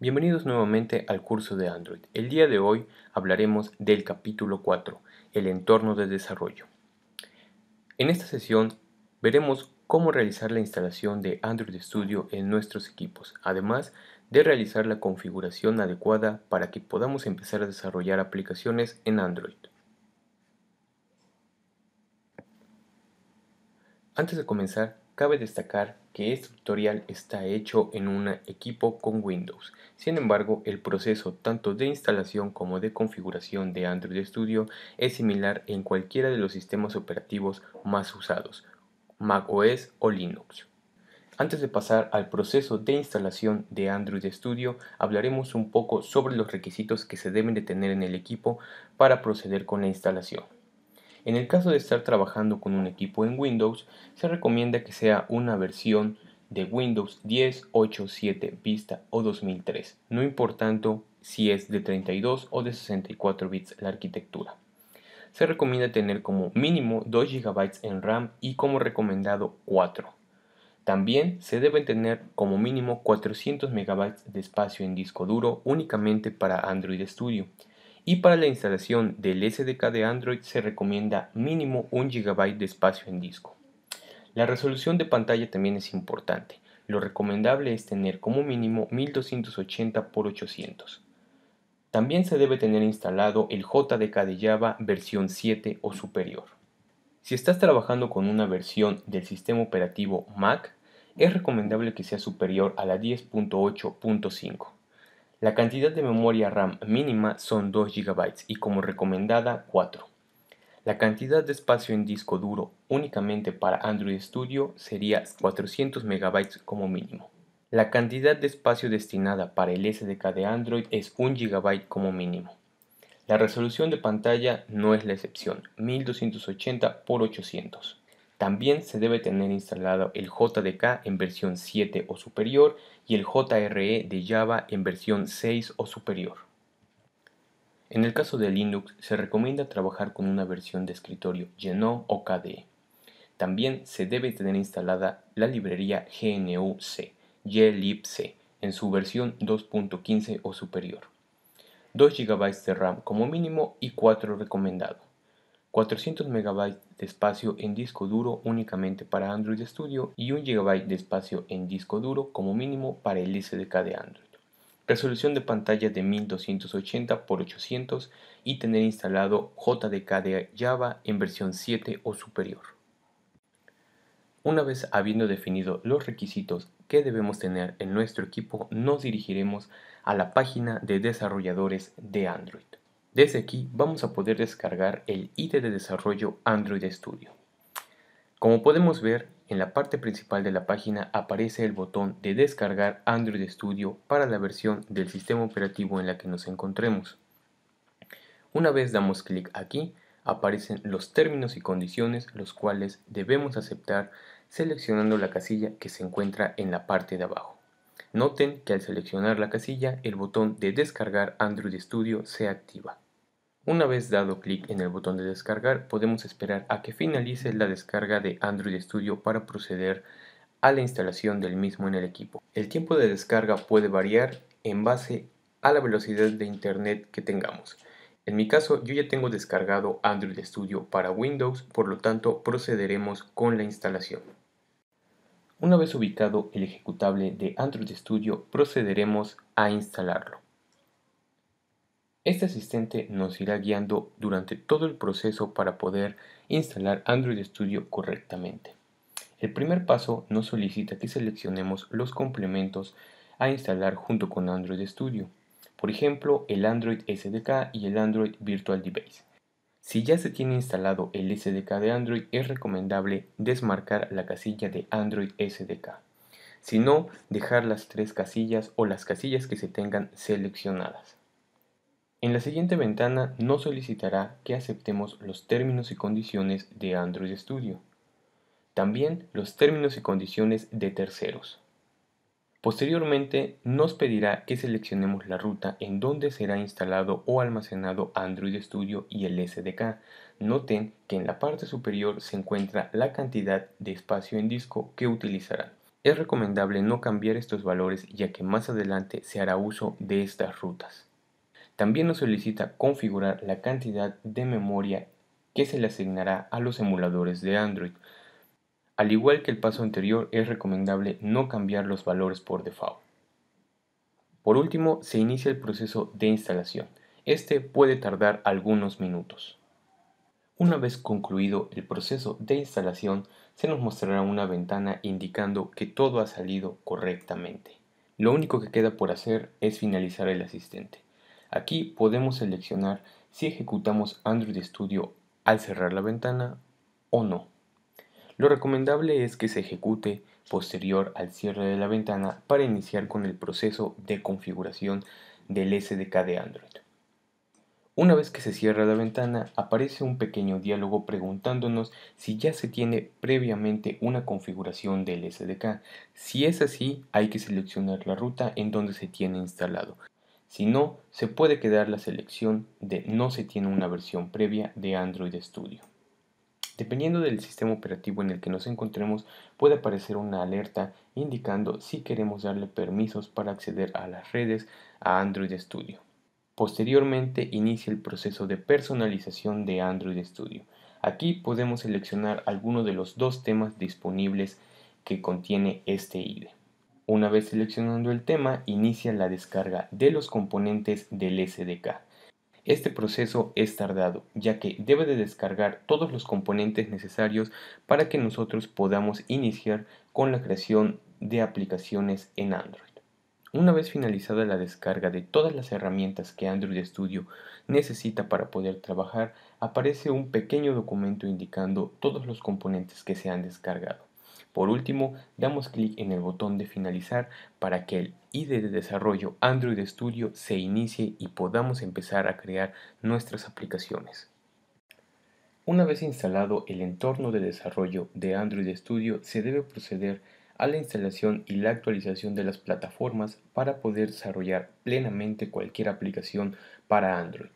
Bienvenidos nuevamente al curso de Android. El día de hoy hablaremos del capítulo 4, el entorno de desarrollo. En esta sesión veremos cómo realizar la instalación de Android Studio en nuestros equipos, además de realizar la configuración adecuada para que podamos empezar a desarrollar aplicaciones en Android. Antes de comenzar, Cabe destacar que este tutorial está hecho en un equipo con Windows. Sin embargo, el proceso tanto de instalación como de configuración de Android Studio es similar en cualquiera de los sistemas operativos más usados, macOS o Linux. Antes de pasar al proceso de instalación de Android Studio, hablaremos un poco sobre los requisitos que se deben de tener en el equipo para proceder con la instalación. En el caso de estar trabajando con un equipo en Windows, se recomienda que sea una versión de Windows 10, 8, 7, Vista o 2003, no importando si es de 32 o de 64 bits la arquitectura. Se recomienda tener como mínimo 2 GB en RAM y como recomendado 4. También se deben tener como mínimo 400 MB de espacio en disco duro únicamente para Android Studio y para la instalación del SDK de Android se recomienda mínimo 1 GB de espacio en disco. La resolución de pantalla también es importante. Lo recomendable es tener como mínimo 1280 x 800. También se debe tener instalado el JDK de Java versión 7 o superior. Si estás trabajando con una versión del sistema operativo Mac, es recomendable que sea superior a la 10.8.5. La cantidad de memoria RAM mínima son 2 GB y como recomendada 4. La cantidad de espacio en disco duro únicamente para Android Studio sería 400 MB como mínimo. La cantidad de espacio destinada para el SDK de Android es 1 GB como mínimo. La resolución de pantalla no es la excepción, 1280 x 800. También se debe tener instalado el JDK en versión 7 o superior y el JRE de Java en versión 6 o superior. En el caso de Linux se recomienda trabajar con una versión de escritorio GNOME o KDE. También se debe tener instalada la librería GNU-C, glibc, en su versión 2.15 o superior. 2 GB de RAM como mínimo y 4 recomendado. 400 MB de espacio en disco duro únicamente para Android Studio y 1 GB de espacio en disco duro como mínimo para el SDK de Android. Resolución de pantalla de 1280 x 800 y tener instalado JDK de Java en versión 7 o superior. Una vez habiendo definido los requisitos que debemos tener en nuestro equipo, nos dirigiremos a la página de desarrolladores de Android. Desde aquí vamos a poder descargar el IDE de desarrollo Android Studio. Como podemos ver, en la parte principal de la página aparece el botón de descargar Android Studio para la versión del sistema operativo en la que nos encontremos. Una vez damos clic aquí, aparecen los términos y condiciones los cuales debemos aceptar seleccionando la casilla que se encuentra en la parte de abajo. Noten que al seleccionar la casilla el botón de descargar Android Studio se activa. Una vez dado clic en el botón de descargar podemos esperar a que finalice la descarga de Android Studio para proceder a la instalación del mismo en el equipo. El tiempo de descarga puede variar en base a la velocidad de internet que tengamos. En mi caso yo ya tengo descargado Android Studio para Windows, por lo tanto procederemos con la instalación. Una vez ubicado el ejecutable de Android Studio, procederemos a instalarlo. Este asistente nos irá guiando durante todo el proceso para poder instalar Android Studio correctamente. El primer paso nos solicita que seleccionemos los complementos a instalar junto con Android Studio, por ejemplo el Android SDK y el Android Virtual Device. Si ya se tiene instalado el SDK de Android, es recomendable desmarcar la casilla de Android SDK, Si no, dejar las tres casillas o las casillas que se tengan seleccionadas. En la siguiente ventana nos solicitará que aceptemos los términos y condiciones de Android Studio, también los términos y condiciones de terceros. Posteriormente nos pedirá que seleccionemos la ruta en donde será instalado o almacenado Android Studio y el SDK. Noten que en la parte superior se encuentra la cantidad de espacio en disco que utilizarán. Es recomendable no cambiar estos valores ya que más adelante se hará uso de estas rutas. También nos solicita configurar la cantidad de memoria que se le asignará a los emuladores de Android. Al igual que el paso anterior, es recomendable no cambiar los valores por default. Por último, se inicia el proceso de instalación. Este puede tardar algunos minutos. Una vez concluido el proceso de instalación, se nos mostrará una ventana indicando que todo ha salido correctamente. Lo único que queda por hacer es finalizar el asistente. Aquí podemos seleccionar si ejecutamos Android Studio al cerrar la ventana o no. Lo recomendable es que se ejecute posterior al cierre de la ventana para iniciar con el proceso de configuración del SDK de Android. Una vez que se cierra la ventana, aparece un pequeño diálogo preguntándonos si ya se tiene previamente una configuración del SDK. Si es así, hay que seleccionar la ruta en donde se tiene instalado. Si no, se puede quedar la selección de no se tiene una versión previa de Android Studio. Dependiendo del sistema operativo en el que nos encontremos, puede aparecer una alerta indicando si queremos darle permisos para acceder a las redes a Android Studio. Posteriormente inicia el proceso de personalización de Android Studio. Aquí podemos seleccionar alguno de los dos temas disponibles que contiene este IDE. Una vez seleccionando el tema, inicia la descarga de los componentes del SDK. Este proceso es tardado, ya que debe de descargar todos los componentes necesarios para que nosotros podamos iniciar con la creación de aplicaciones en Android. Una vez finalizada la descarga de todas las herramientas que Android Studio necesita para poder trabajar, aparece un pequeño documento indicando todos los componentes que se han descargado. Por último, damos clic en el botón de finalizar para que el IDE de desarrollo Android Studio se inicie y podamos empezar a crear nuestras aplicaciones. Una vez instalado el entorno de desarrollo de Android Studio, se debe proceder a la instalación y la actualización de las plataformas para poder desarrollar plenamente cualquier aplicación para Android.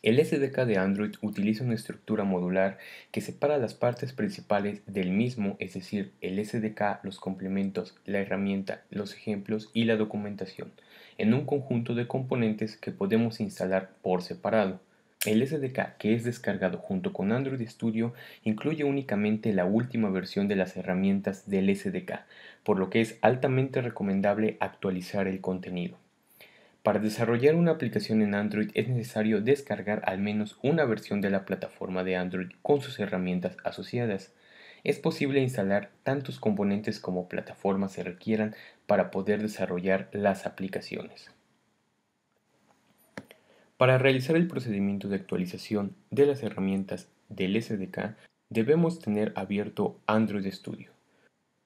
El SDK de Android utiliza una estructura modular que separa las partes principales del mismo, es decir, el SDK, los complementos, la herramienta, los ejemplos y la documentación, en un conjunto de componentes que podemos instalar por separado. El SDK que es descargado junto con Android Studio incluye únicamente la última versión de las herramientas del SDK, por lo que es altamente recomendable actualizar el contenido. Para desarrollar una aplicación en Android es necesario descargar al menos una versión de la plataforma de Android con sus herramientas asociadas. Es posible instalar tantos componentes como plataformas se requieran para poder desarrollar las aplicaciones. Para realizar el procedimiento de actualización de las herramientas del SDK, debemos tener abierto Android Studio.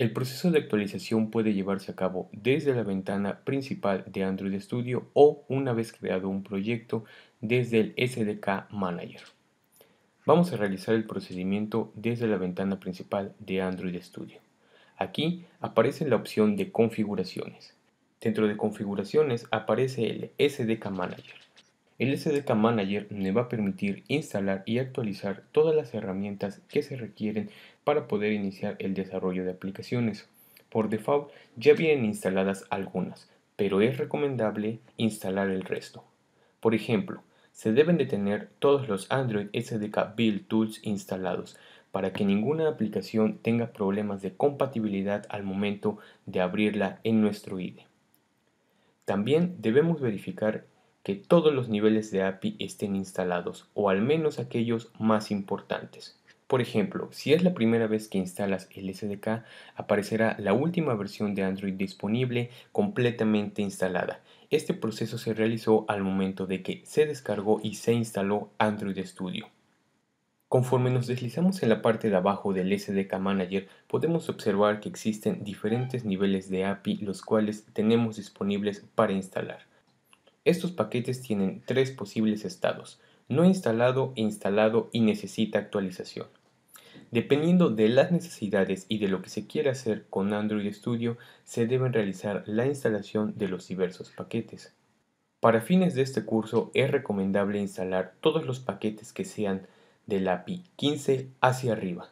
El proceso de actualización puede llevarse a cabo desde la ventana principal de Android Studio o una vez creado un proyecto desde el SDK Manager. Vamos a realizar el procedimiento desde la ventana principal de Android Studio. Aquí aparece la opción de configuraciones. Dentro de configuraciones aparece el SDK Manager. El SDK Manager me va a permitir instalar y actualizar todas las herramientas que se requieren para poder iniciar el desarrollo de aplicaciones. Por default ya vienen instaladas algunas, pero es recomendable instalar el resto. Por ejemplo, se deben de tener todos los Android SDK Build Tools instalados para que ninguna aplicación tenga problemas de compatibilidad al momento de abrirla en nuestro IDE. También debemos verificar que todos los niveles de API estén instalados o al menos aquellos más importantes. Por ejemplo, si es la primera vez que instalas el SDK, aparecerá la última versión de Android disponible completamente instalada. Este proceso se realizó al momento de que se descargó y se instaló Android Studio. Conforme nos deslizamos en la parte de abajo del SDK Manager, podemos observar que existen diferentes niveles de API los cuales tenemos disponibles para instalar. Estos paquetes tienen tres posibles estados, no instalado, instalado y necesita actualización. Dependiendo de las necesidades y de lo que se quiera hacer con Android Studio, se deben realizar la instalación de los diversos paquetes. Para fines de este curso es recomendable instalar todos los paquetes que sean la API 15 hacia arriba.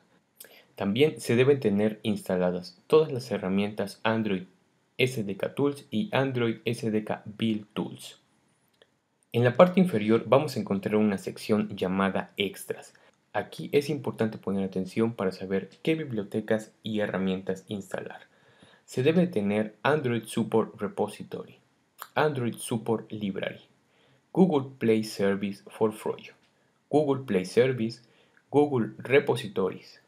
También se deben tener instaladas todas las herramientas Android SDK Tools y Android SDK Build Tools. En la parte inferior vamos a encontrar una sección llamada Extras. Aquí es importante poner atención para saber qué bibliotecas y herramientas instalar. Se debe tener Android Support Repository, Android Support Library, Google Play Service for Froyo, Google Play Service, Google Repositories.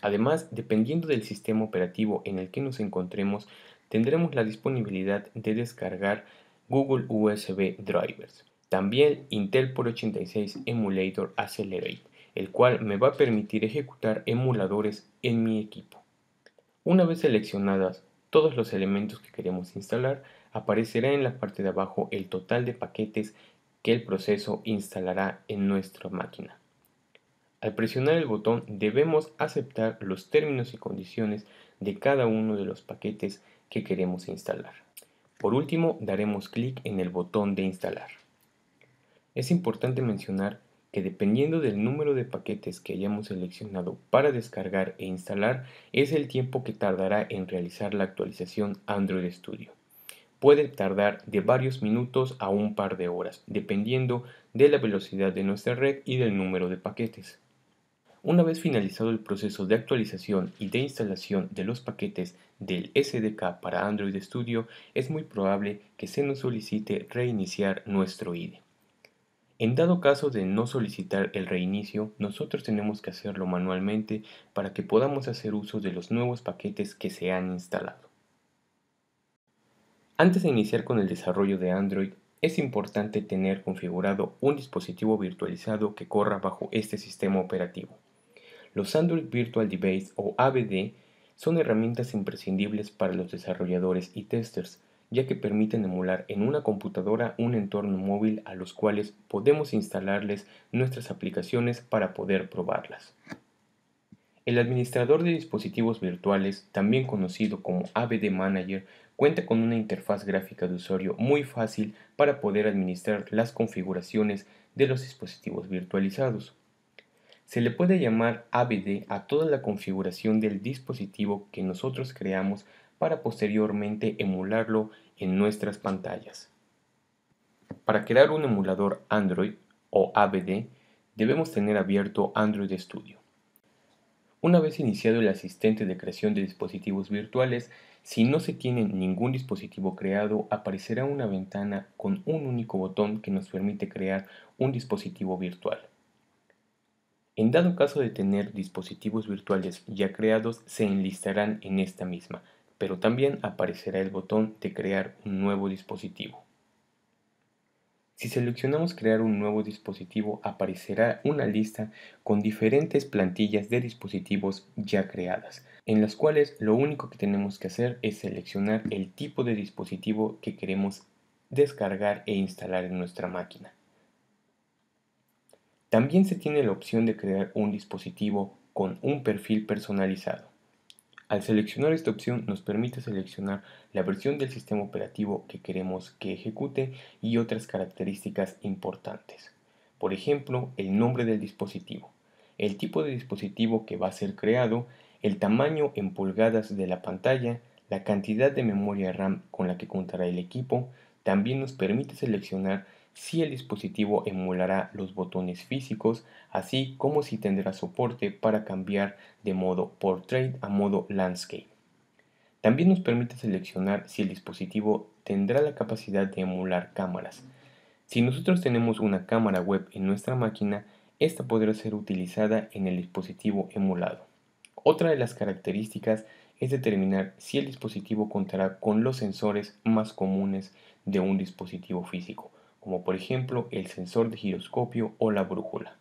Además, dependiendo del sistema operativo en el que nos encontremos, tendremos la disponibilidad de descargar Google USB Drivers. También Intel por 86 Emulator Accelerate, el cual me va a permitir ejecutar emuladores en mi equipo. Una vez seleccionadas todos los elementos que queremos instalar, aparecerá en la parte de abajo el total de paquetes que el proceso instalará en nuestra máquina. Al presionar el botón debemos aceptar los términos y condiciones de cada uno de los paquetes que queremos instalar. Por último, daremos clic en el botón de instalar. Es importante mencionar que dependiendo del número de paquetes que hayamos seleccionado para descargar e instalar es el tiempo que tardará en realizar la actualización Android Studio. Puede tardar de varios minutos a un par de horas, dependiendo de la velocidad de nuestra red y del número de paquetes. Una vez finalizado el proceso de actualización y de instalación de los paquetes del SDK para Android Studio, es muy probable que se nos solicite reiniciar nuestro IDE. En dado caso de no solicitar el reinicio, nosotros tenemos que hacerlo manualmente para que podamos hacer uso de los nuevos paquetes que se han instalado. Antes de iniciar con el desarrollo de Android, es importante tener configurado un dispositivo virtualizado que corra bajo este sistema operativo. Los Android Virtual Device o ABD son herramientas imprescindibles para los desarrolladores y testers, ya que permiten emular en una computadora un entorno móvil a los cuales podemos instalarles nuestras aplicaciones para poder probarlas. El administrador de dispositivos virtuales, también conocido como ABD Manager, cuenta con una interfaz gráfica de usuario muy fácil para poder administrar las configuraciones de los dispositivos virtualizados. Se le puede llamar ABD a toda la configuración del dispositivo que nosotros creamos para posteriormente emularlo en nuestras pantallas. Para crear un emulador Android o ABD, debemos tener abierto Android Studio. Una vez iniciado el asistente de creación de dispositivos virtuales, si no se tiene ningún dispositivo creado, aparecerá una ventana con un único botón que nos permite crear un dispositivo virtual. En dado caso de tener dispositivos virtuales ya creados, se enlistarán en esta misma, pero también aparecerá el botón de crear un nuevo dispositivo. Si seleccionamos crear un nuevo dispositivo aparecerá una lista con diferentes plantillas de dispositivos ya creadas, en las cuales lo único que tenemos que hacer es seleccionar el tipo de dispositivo que queremos descargar e instalar en nuestra máquina. También se tiene la opción de crear un dispositivo con un perfil personalizado. Al seleccionar esta opción nos permite seleccionar la versión del sistema operativo que queremos que ejecute y otras características importantes. Por ejemplo, el nombre del dispositivo, el tipo de dispositivo que va a ser creado, el tamaño en pulgadas de la pantalla, la cantidad de memoria RAM con la que contará el equipo, también nos permite seleccionar si el dispositivo emulará los botones físicos, así como si tendrá soporte para cambiar de modo Portrait a modo Landscape. También nos permite seleccionar si el dispositivo tendrá la capacidad de emular cámaras. Si nosotros tenemos una cámara web en nuestra máquina, esta podrá ser utilizada en el dispositivo emulado. Otra de las características es determinar si el dispositivo contará con los sensores más comunes de un dispositivo físico como por ejemplo el sensor de giroscopio o la brújula.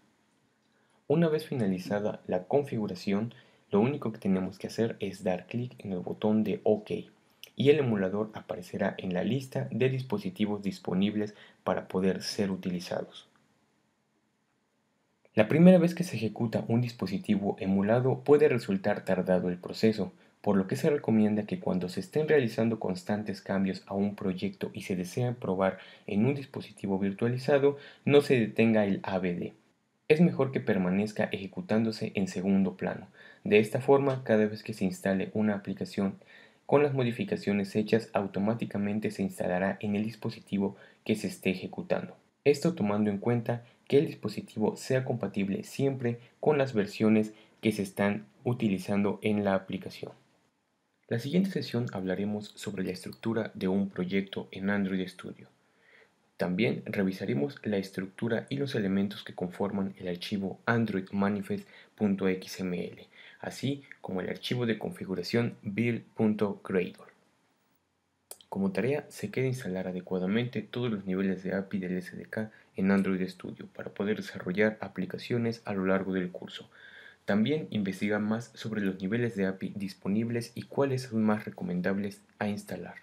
Una vez finalizada la configuración, lo único que tenemos que hacer es dar clic en el botón de OK y el emulador aparecerá en la lista de dispositivos disponibles para poder ser utilizados. La primera vez que se ejecuta un dispositivo emulado puede resultar tardado el proceso, por lo que se recomienda que cuando se estén realizando constantes cambios a un proyecto y se deseen probar en un dispositivo virtualizado, no se detenga el ABD. Es mejor que permanezca ejecutándose en segundo plano. De esta forma, cada vez que se instale una aplicación con las modificaciones hechas, automáticamente se instalará en el dispositivo que se esté ejecutando. Esto tomando en cuenta que el dispositivo sea compatible siempre con las versiones que se están utilizando en la aplicación. La siguiente sesión hablaremos sobre la estructura de un proyecto en Android Studio. También revisaremos la estructura y los elementos que conforman el archivo androidmanifest.xml, así como el archivo de configuración build.gradle. Como tarea, se queda instalar adecuadamente todos los niveles de API del SDK en Android Studio para poder desarrollar aplicaciones a lo largo del curso, también investiga más sobre los niveles de API disponibles y cuáles son más recomendables a instalar.